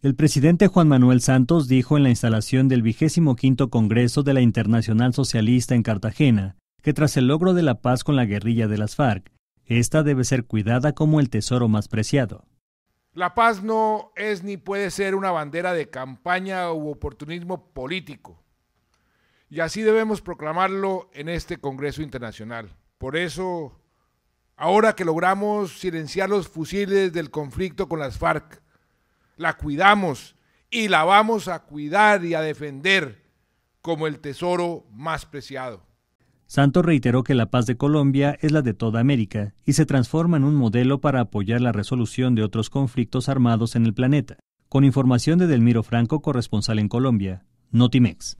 El presidente Juan Manuel Santos dijo en la instalación del vigésimo quinto Congreso de la Internacional Socialista en Cartagena que tras el logro de la paz con la guerrilla de las FARC, esta debe ser cuidada como el tesoro más preciado. La paz no es ni puede ser una bandera de campaña u oportunismo político. Y así debemos proclamarlo en este Congreso Internacional. Por eso, ahora que logramos silenciar los fusiles del conflicto con las FARC, la cuidamos y la vamos a cuidar y a defender como el tesoro más preciado. Santos reiteró que la paz de Colombia es la de toda América y se transforma en un modelo para apoyar la resolución de otros conflictos armados en el planeta. Con información de Delmiro Franco, corresponsal en Colombia, Notimex.